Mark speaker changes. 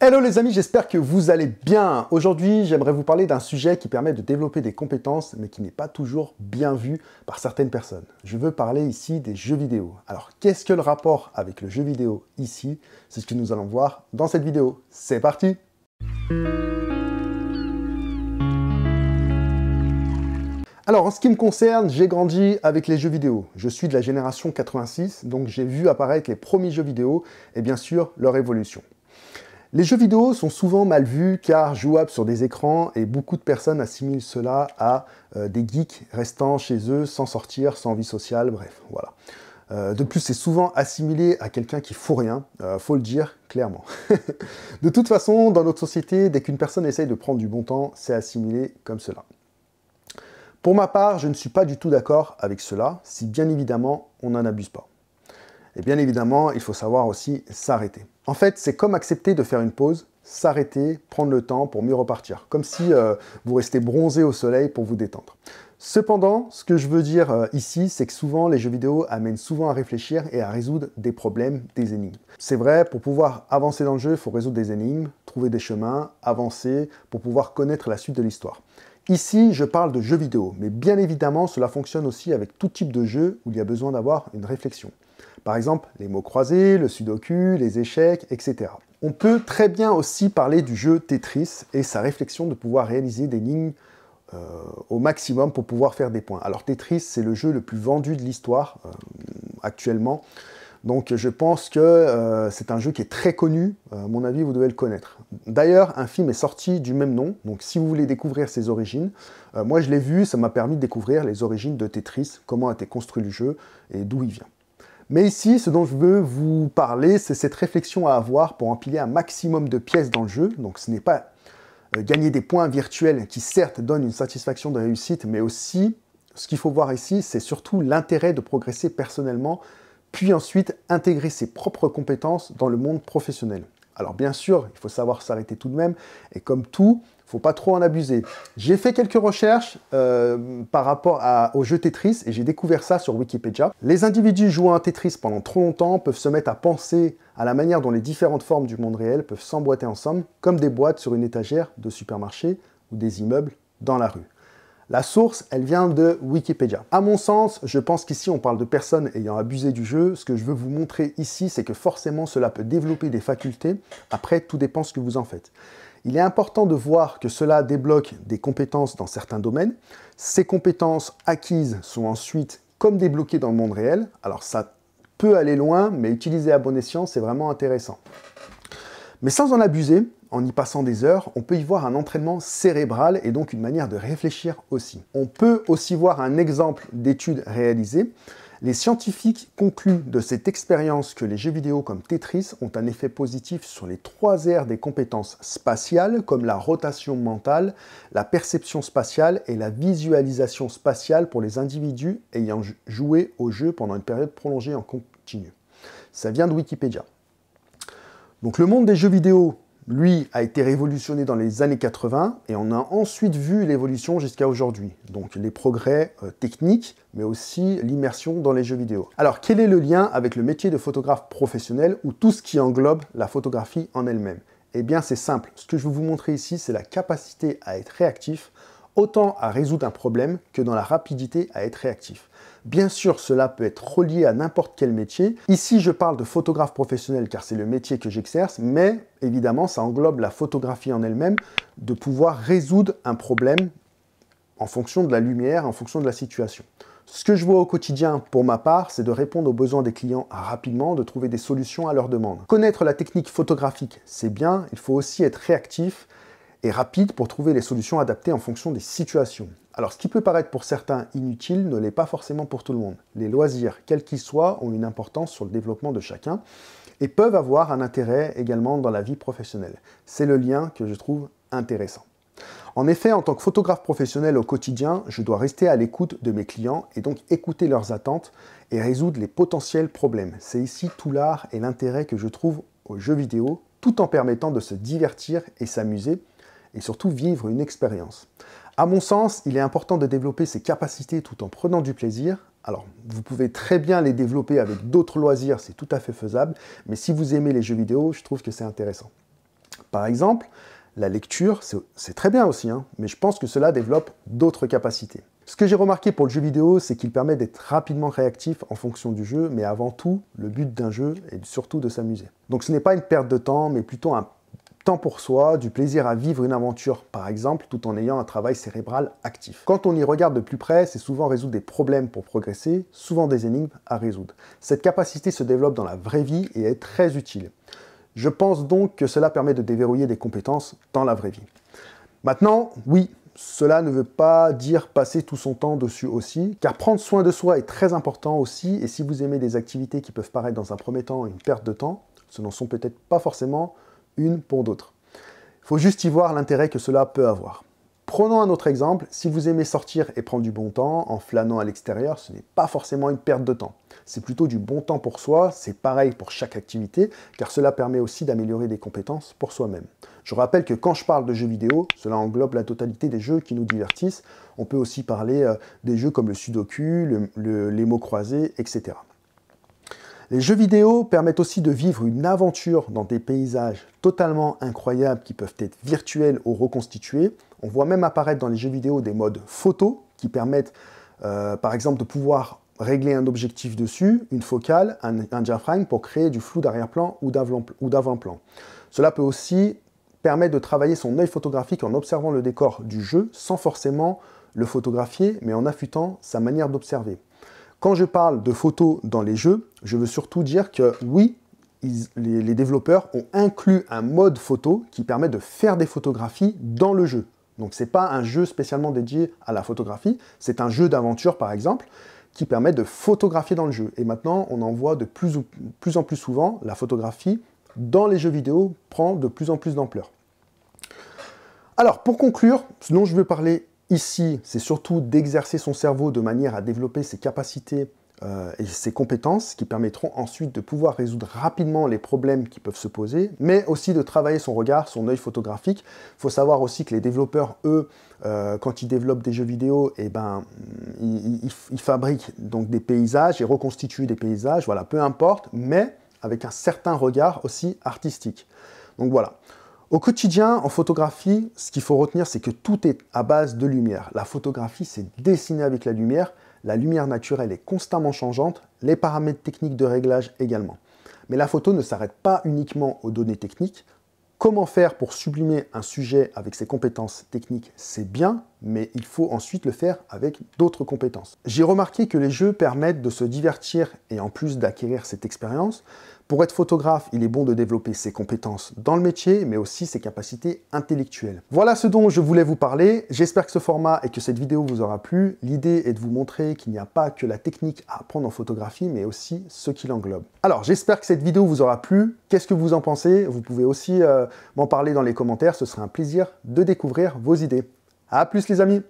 Speaker 1: Hello les amis, j'espère que vous allez bien. Aujourd'hui, j'aimerais vous parler d'un sujet qui permet de développer des compétences, mais qui n'est pas toujours bien vu par certaines personnes. Je veux parler ici des jeux vidéo. Alors, qu'est-ce que le rapport avec le jeu vidéo ici C'est ce que nous allons voir dans cette vidéo. C'est parti Alors, en ce qui me concerne, j'ai grandi avec les jeux vidéo. Je suis de la génération 86, donc j'ai vu apparaître les premiers jeux vidéo et bien sûr leur évolution. Les jeux vidéo sont souvent mal vus car jouables sur des écrans et beaucoup de personnes assimilent cela à euh, des geeks restant chez eux sans sortir, sans vie sociale, bref, voilà. Euh, de plus, c'est souvent assimilé à quelqu'un qui fout rien, euh, faut le dire clairement. de toute façon, dans notre société, dès qu'une personne essaye de prendre du bon temps, c'est assimilé comme cela. Pour ma part, je ne suis pas du tout d'accord avec cela, si bien évidemment on n'en abuse pas. Et bien évidemment, il faut savoir aussi s'arrêter. En fait, c'est comme accepter de faire une pause, s'arrêter, prendre le temps pour mieux repartir, comme si euh, vous restez bronzé au soleil pour vous détendre. Cependant, ce que je veux dire euh, ici, c'est que souvent les jeux vidéo amènent souvent à réfléchir et à résoudre des problèmes, des énigmes. C'est vrai, pour pouvoir avancer dans le jeu, il faut résoudre des énigmes, trouver des chemins, avancer pour pouvoir connaître la suite de l'histoire. Ici, je parle de jeux vidéo, mais bien évidemment, cela fonctionne aussi avec tout type de jeu où il y a besoin d'avoir une réflexion. Par exemple, les mots croisés, le sudoku, les échecs, etc. On peut très bien aussi parler du jeu Tetris et sa réflexion de pouvoir réaliser des lignes euh, au maximum pour pouvoir faire des points. Alors Tetris, c'est le jeu le plus vendu de l'histoire euh, actuellement. Donc je pense que euh, c'est un jeu qui est très connu, à mon avis vous devez le connaître. D'ailleurs, un film est sorti du même nom, donc si vous voulez découvrir ses origines, moi je l'ai vu, ça m'a permis de découvrir les origines de Tetris, comment a été construit le jeu et d'où il vient. Mais ici, ce dont je veux vous parler, c'est cette réflexion à avoir pour empiler un maximum de pièces dans le jeu. Donc ce n'est pas euh, gagner des points virtuels qui certes donnent une satisfaction de réussite, mais aussi, ce qu'il faut voir ici, c'est surtout l'intérêt de progresser personnellement, puis ensuite intégrer ses propres compétences dans le monde professionnel. Alors bien sûr, il faut savoir s'arrêter tout de même, et comme tout, faut pas trop en abuser. J'ai fait quelques recherches euh, par rapport au jeu Tetris et j'ai découvert ça sur Wikipédia. Les individus jouant à Tetris pendant trop longtemps peuvent se mettre à penser à la manière dont les différentes formes du monde réel peuvent s'emboîter ensemble, comme des boîtes sur une étagère de supermarché ou des immeubles dans la rue. La source, elle vient de Wikipédia. À mon sens, je pense qu'ici on parle de personnes ayant abusé du jeu. Ce que je veux vous montrer ici, c'est que forcément cela peut développer des facultés. Après, tout dépend ce que vous en faites. Il est important de voir que cela débloque des compétences dans certains domaines. Ces compétences acquises sont ensuite comme débloquées dans le monde réel. Alors ça peut aller loin, mais utiliser à bon escient, c'est vraiment intéressant. Mais sans en abuser, en y passant des heures, on peut y voir un entraînement cérébral et donc une manière de réfléchir aussi. On peut aussi voir un exemple d'étude réalisée les scientifiques concluent de cette expérience que les jeux vidéo comme Tetris ont un effet positif sur les trois aires des compétences spatiales comme la rotation mentale, la perception spatiale et la visualisation spatiale pour les individus ayant joué au jeu pendant une période prolongée en continu. Ça vient de Wikipédia. Donc le monde des jeux vidéo lui a été révolutionné dans les années 80 et on a ensuite vu l'évolution jusqu'à aujourd'hui. Donc les progrès euh, techniques, mais aussi l'immersion dans les jeux vidéo. Alors quel est le lien avec le métier de photographe professionnel ou tout ce qui englobe la photographie en elle-même Eh bien c'est simple, ce que je vais vous montrer ici c'est la capacité à être réactif, autant à résoudre un problème que dans la rapidité à être réactif. Bien sûr, cela peut être relié à n'importe quel métier. Ici, je parle de photographe professionnel car c'est le métier que j'exerce, mais évidemment, ça englobe la photographie en elle-même, de pouvoir résoudre un problème en fonction de la lumière, en fonction de la situation. Ce que je vois au quotidien pour ma part, c'est de répondre aux besoins des clients rapidement, de trouver des solutions à leurs demandes. Connaître la technique photographique, c'est bien, il faut aussi être réactif et rapide pour trouver les solutions adaptées en fonction des situations. Alors ce qui peut paraître pour certains inutile ne l'est pas forcément pour tout le monde. Les loisirs, quels qu'ils soient, ont une importance sur le développement de chacun et peuvent avoir un intérêt également dans la vie professionnelle. C'est le lien que je trouve intéressant. En effet, en tant que photographe professionnel au quotidien, je dois rester à l'écoute de mes clients et donc écouter leurs attentes et résoudre les potentiels problèmes. C'est ici tout l'art et l'intérêt que je trouve aux jeux vidéo, tout en permettant de se divertir et s'amuser, et surtout vivre une expérience. À mon sens, il est important de développer ses capacités tout en prenant du plaisir. Alors, vous pouvez très bien les développer avec d'autres loisirs, c'est tout à fait faisable, mais si vous aimez les jeux vidéo, je trouve que c'est intéressant. Par exemple, la lecture, c'est très bien aussi, hein, mais je pense que cela développe d'autres capacités. Ce que j'ai remarqué pour le jeu vidéo, c'est qu'il permet d'être rapidement réactif en fonction du jeu, mais avant tout, le but d'un jeu est surtout de s'amuser. Donc ce n'est pas une perte de temps, mais plutôt un pour soi, du plaisir à vivre une aventure par exemple, tout en ayant un travail cérébral actif. Quand on y regarde de plus près, c'est souvent résoudre des problèmes pour progresser, souvent des énigmes à résoudre. Cette capacité se développe dans la vraie vie et est très utile. Je pense donc que cela permet de déverrouiller des compétences dans la vraie vie. Maintenant, oui, cela ne veut pas dire passer tout son temps dessus aussi, car prendre soin de soi est très important aussi, et si vous aimez des activités qui peuvent paraître dans un premier temps une perte de temps, ce n'en sont peut-être pas forcément une pour d'autres. Il faut juste y voir l'intérêt que cela peut avoir. Prenons un autre exemple, si vous aimez sortir et prendre du bon temps en flânant à l'extérieur, ce n'est pas forcément une perte de temps. C'est plutôt du bon temps pour soi, c'est pareil pour chaque activité, car cela permet aussi d'améliorer des compétences pour soi-même. Je rappelle que quand je parle de jeux vidéo, cela englobe la totalité des jeux qui nous divertissent. On peut aussi parler euh, des jeux comme le sudoku, les mots croisés, etc. Les jeux vidéo permettent aussi de vivre une aventure dans des paysages totalement incroyables qui peuvent être virtuels ou reconstitués. On voit même apparaître dans les jeux vidéo des modes photo qui permettent euh, par exemple de pouvoir régler un objectif dessus, une focale, un, un diaphragme pour créer du flou d'arrière-plan ou d'avant-plan. Cela peut aussi permettre de travailler son œil photographique en observant le décor du jeu sans forcément le photographier, mais en affûtant sa manière d'observer. Quand je parle de photos dans les jeux, je veux surtout dire que oui, les, développeurs ont inclus un mode photo qui permet de faire des photographies dans le jeu. Donc ce n'est pas un jeu spécialement dédié à la photographie, c'est un jeu d'aventure par exemple qui permet de photographier dans le jeu. Et maintenant, on en voit de plus, plus en plus souvent, la photographie dans les jeux vidéo prend de plus en plus d'ampleur. Alors, pour conclure, sinon je veux parler Ici, c'est surtout d'exercer son cerveau de manière à développer ses capacités euh, et ses compétences qui permettront ensuite de pouvoir résoudre rapidement les problèmes qui peuvent se poser, mais aussi de travailler son regard, son œil photographique. Il faut savoir aussi que les développeurs, eux, euh, quand ils développent des jeux vidéo, et eh ben, ils, fabriquent donc des paysages et reconstituent des paysages, voilà, peu importe, mais avec un certain regard aussi artistique. Donc voilà. Au quotidien, en photographie, ce qu'il faut retenir, c'est que tout est à base de lumière. La photographie, c'est dessinée avec la lumière. La lumière naturelle est constamment changeante, les paramètres techniques de réglage également. Mais la photo ne s'arrête pas uniquement aux données techniques. Comment faire pour sublimer un sujet avec ses compétences techniques, c'est bien, mais il faut ensuite le faire avec d'autres compétences. J'ai remarqué que les jeux permettent de se divertir et en plus d'acquérir cette expérience, pour être photographe, il est bon de développer ses compétences dans le métier, mais aussi ses capacités intellectuelles. Voilà ce dont je voulais vous parler. J'espère que ce format et que cette vidéo vous aura plu. L'idée est de vous montrer qu'il n'y a pas que la technique à apprendre en photographie, mais aussi ce qui l'englobe. Alors, j'espère que cette vidéo vous aura plu. Qu'est-ce que vous en pensez Vous pouvez aussi euh, m'en parler dans les commentaires. Ce serait un plaisir de découvrir vos idées. A plus les amis